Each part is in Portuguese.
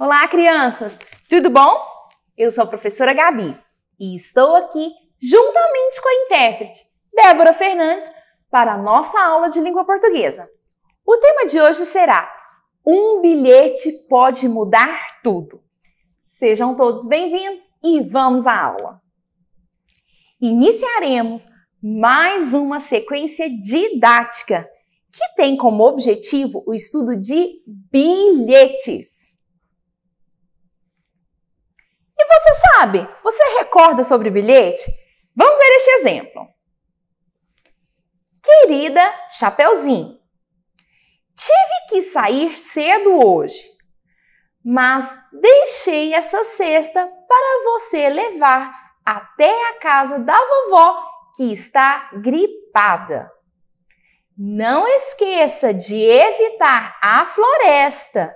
Olá, crianças! Tudo bom? Eu sou a professora Gabi e estou aqui juntamente com a intérprete Débora Fernandes para a nossa aula de língua portuguesa. O tema de hoje será Um bilhete pode mudar tudo. Sejam todos bem-vindos e vamos à aula. Iniciaremos mais uma sequência didática que tem como objetivo o estudo de bilhetes. você sabe, você recorda sobre o bilhete? Vamos ver este exemplo. Querida Chapeuzinho, tive que sair cedo hoje, mas deixei essa cesta para você levar até a casa da vovó que está gripada. Não esqueça de evitar a floresta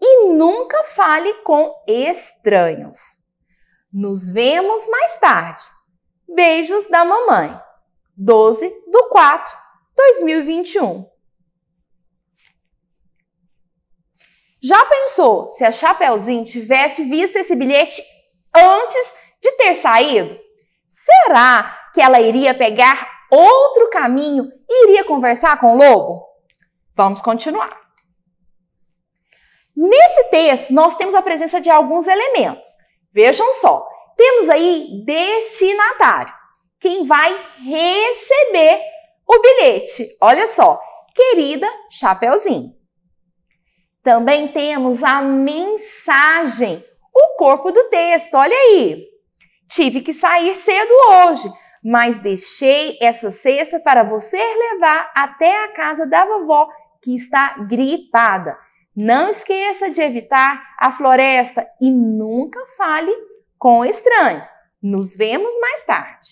e nunca fale com estranhos. Nos vemos mais tarde. Beijos da mamãe. 12 do 4, 2021. Já pensou se a Chapeuzinho tivesse visto esse bilhete antes de ter saído? Será que ela iria pegar outro caminho e iria conversar com o lobo? Vamos continuar. Nesse texto, nós temos a presença de alguns elementos. Vejam só, temos aí destinatário, quem vai receber o bilhete. Olha só, querida Chapeuzinho. Também temos a mensagem, o corpo do texto, olha aí. Tive que sair cedo hoje, mas deixei essa cesta para você levar até a casa da vovó que está gripada. Não esqueça de evitar a floresta e nunca fale com estranhos. Nos vemos mais tarde.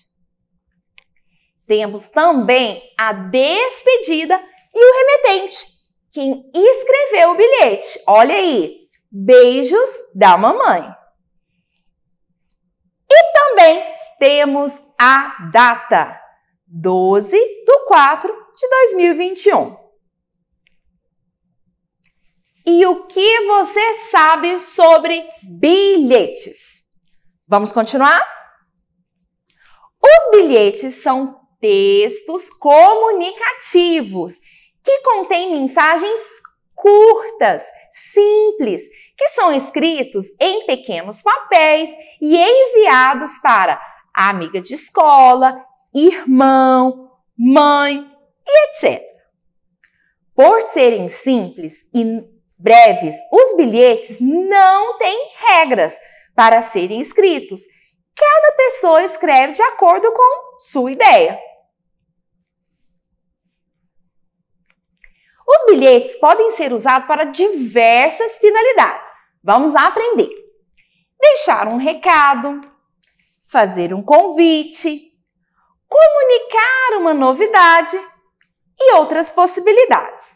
Temos também a despedida e o remetente, quem escreveu o bilhete. Olha aí, beijos da mamãe. E também temos a data, 12 de 4 de 2021 e o que você sabe sobre bilhetes. Vamos continuar? Os bilhetes são textos comunicativos que contêm mensagens curtas, simples, que são escritos em pequenos papéis e enviados para amiga de escola, irmão, mãe e etc. Por serem simples e breves. Os bilhetes não têm regras para serem escritos. Cada pessoa escreve de acordo com sua ideia. Os bilhetes podem ser usados para diversas finalidades. Vamos aprender. Deixar um recado, fazer um convite, comunicar uma novidade e outras possibilidades.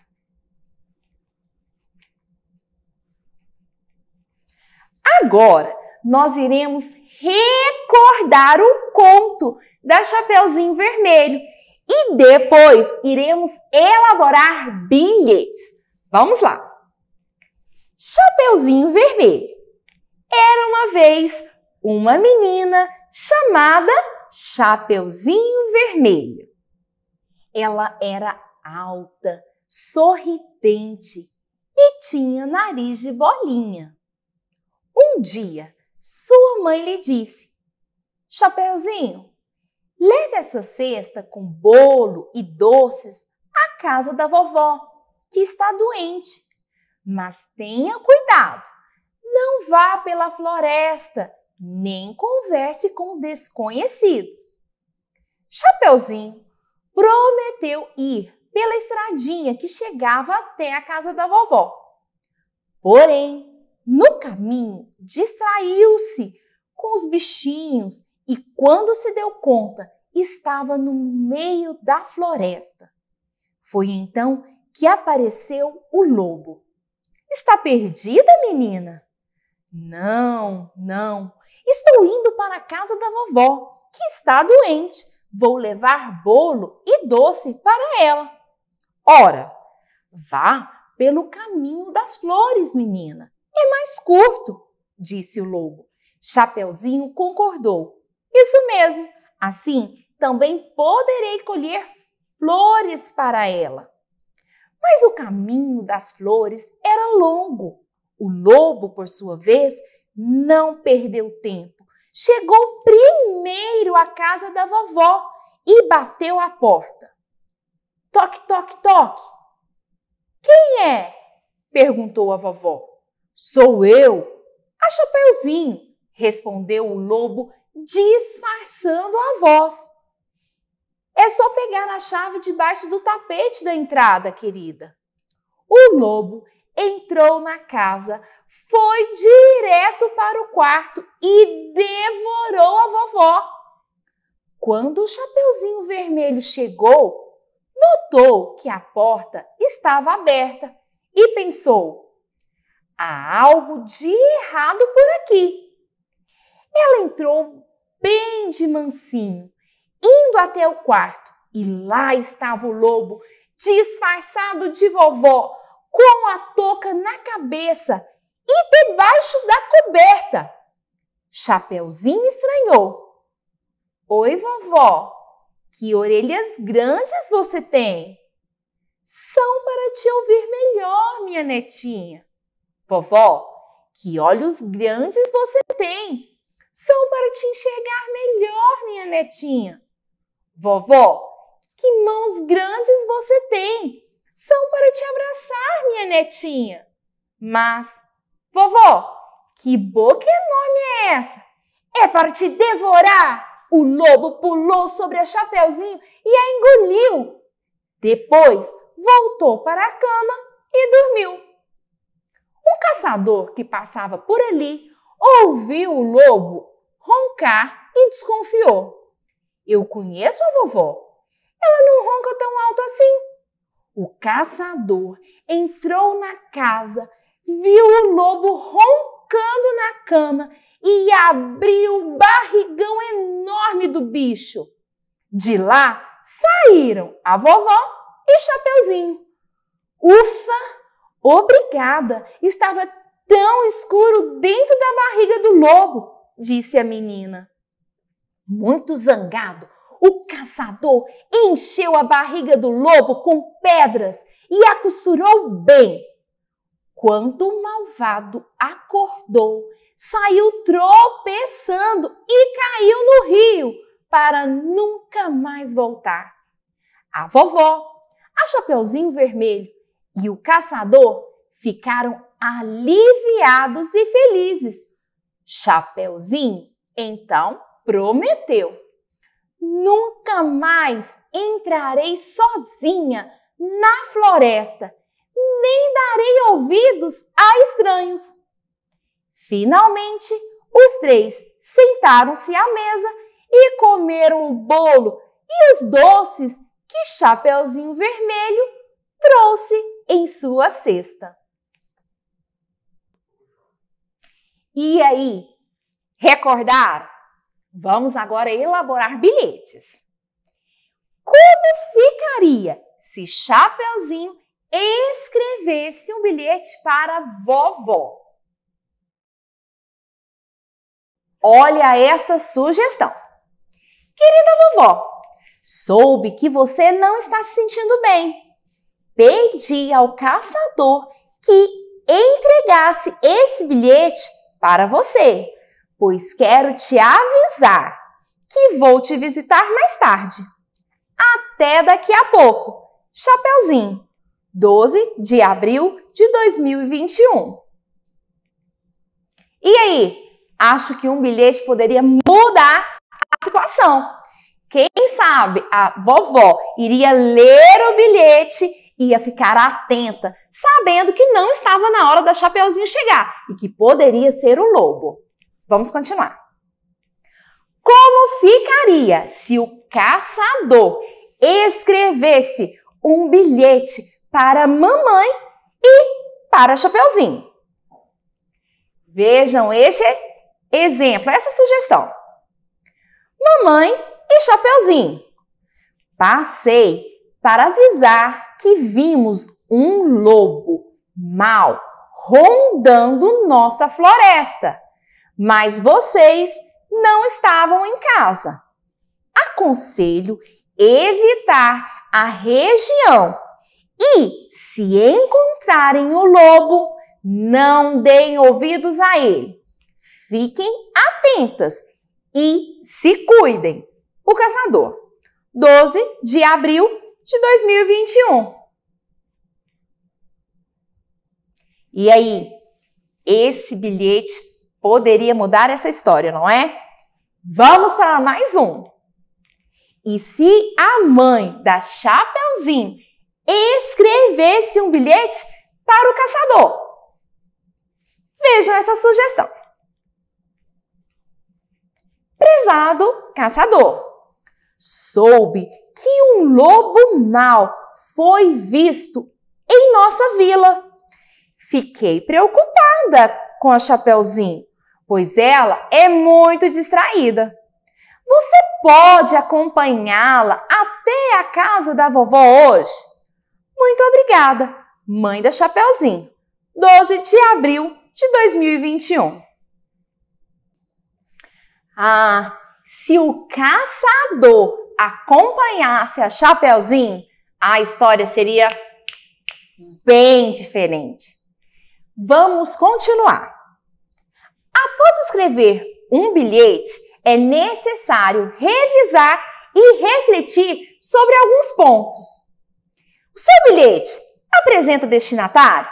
Agora, nós iremos recordar o conto da Chapeuzinho Vermelho e depois iremos elaborar bilhetes. Vamos lá! Chapeuzinho Vermelho. Era uma vez uma menina chamada Chapeuzinho Vermelho. Ela era alta, sorridente e tinha nariz de bolinha. Um dia, sua mãe lhe disse: Chapeuzinho, leve essa cesta com bolo e doces à casa da vovó, que está doente. Mas tenha cuidado, não vá pela floresta, nem converse com desconhecidos. Chapeuzinho prometeu ir pela estradinha que chegava até a casa da vovó. Porém, no caminho, distraiu-se com os bichinhos e, quando se deu conta, estava no meio da floresta. Foi então que apareceu o lobo. Está perdida, menina? Não, não. Estou indo para a casa da vovó, que está doente. Vou levar bolo e doce para ela. Ora, vá pelo caminho das flores, menina. É mais curto, disse o lobo. Chapeuzinho concordou. Isso mesmo. Assim, também poderei colher flores para ela. Mas o caminho das flores era longo. O lobo, por sua vez, não perdeu tempo. Chegou primeiro à casa da vovó e bateu à porta. Toque, toque, toque. Quem é? perguntou a vovó. Sou eu! A Chapeuzinho! respondeu o lobo, disfarçando a voz. É só pegar a chave debaixo do tapete da entrada, querida. O lobo entrou na casa, foi direto para o quarto e devorou a vovó. Quando o Chapeuzinho Vermelho chegou, notou que a porta estava aberta e pensou: há algo de errado por aqui. Ela entrou bem de mansinho, indo até o quarto, e lá estava o lobo, disfarçado de vovó, com a touca na cabeça e debaixo da coberta. Chapeuzinho estranhou. Oi, vovó, que orelhas grandes você tem! São para te ouvir melhor, minha netinha. Vovó, que olhos grandes você tem! São para te enxergar melhor, minha netinha. Vovó, que mãos grandes você tem! São para te abraçar, minha netinha. Mas, vovó, que boca enorme é essa? É para te devorar! O lobo pulou sobre a Chapeuzinho e a engoliu. Depois voltou para a cama e dormiu. Um caçador que passava por ali ouviu o lobo roncar e desconfiou. Eu conheço a vovó. Ela não ronca tão alto assim. O caçador entrou na casa, viu o lobo roncando na cama e abriu o barrigão enorme do bicho. De lá saíram a vovó e Chapeuzinho. Ufa! Obrigada! Estava tão escuro dentro da barriga do lobo, disse a menina. Muito zangado, o caçador encheu a barriga do lobo com pedras e a costurou bem. Quando o malvado acordou, saiu tropeçando e caiu no rio para nunca mais voltar. A vovó, a Chapeuzinho Vermelho, e o caçador ficaram aliviados e felizes. Chapeuzinho então prometeu: Nunca mais entrarei sozinha na floresta, nem darei ouvidos a estranhos. Finalmente, os três sentaram-se à mesa e comeram o bolo e os doces que Chapeuzinho Vermelho trouxe em sua cesta. E aí, recordar? Vamos agora elaborar bilhetes. Como ficaria se Chapeuzinho escrevesse um bilhete para vovó? Olha essa sugestão. Querida vovó, soube que você não está se sentindo bem pedi ao caçador que entregasse esse bilhete para você, pois quero te avisar que vou te visitar mais tarde. Até daqui a pouco. Chapeuzinho, 12 de abril de 2021. E aí? Acho que um bilhete poderia mudar a situação. Quem sabe a vovó iria ler o bilhete ia ficar atenta, sabendo que não estava na hora da Chapeuzinho chegar e que poderia ser o lobo. Vamos continuar. Como ficaria se o caçador escrevesse um bilhete para mamãe e para Chapeuzinho? Vejam este exemplo, essa sugestão. Mamãe e Chapeuzinho. Passei para avisar que vimos um lobo mau rondando nossa floresta, mas vocês não estavam em casa. Aconselho evitar a região e, se encontrarem o lobo, não deem ouvidos a ele. Fiquem atentas e se cuidem. O Caçador, 12 de abril de 2021. E aí, esse bilhete poderia mudar essa história, não é? Vamos para mais um. E se a mãe da Chapeuzinho escrevesse um bilhete para o caçador? Vejam essa sugestão. Prezado caçador, soube que um lobo mau foi visto em nossa vila. Fiquei preocupada com a Chapeuzinho, pois ela é muito distraída. Você pode acompanhá-la até a casa da vovó hoje? Muito obrigada, mãe da Chapeuzinho. 12 de abril de 2021. Ah, se o caçador acompanhasse a Chapeuzinho, a história seria bem diferente. Vamos continuar. Após escrever um bilhete, é necessário revisar e refletir sobre alguns pontos. O seu bilhete apresenta destinatário?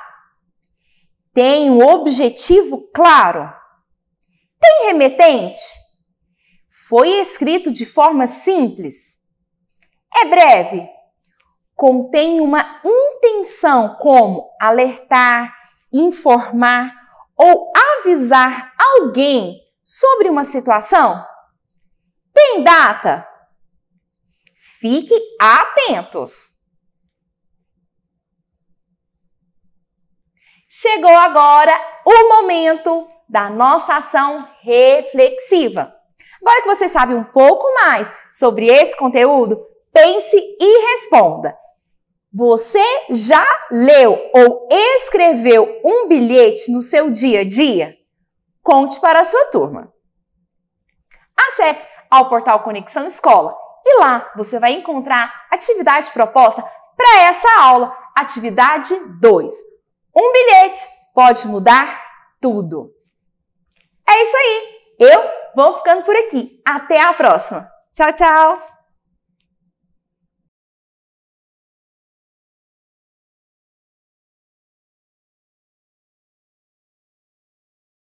Tem um objetivo claro? Tem remetente? Foi escrito de forma simples. É breve. Contém uma intenção como alertar, informar ou avisar alguém sobre uma situação? Tem data? Fique atentos! Chegou agora o momento da nossa ação reflexiva. Agora que você sabe um pouco mais sobre esse conteúdo, pense e responda. Você já leu ou escreveu um bilhete no seu dia a dia? Conte para a sua turma. Acesse ao portal Conexão Escola e lá você vai encontrar atividade proposta para essa aula, atividade 2. Um bilhete pode mudar tudo. É isso aí. Eu Vou ficando por aqui. Até a próxima. Tchau, tchau!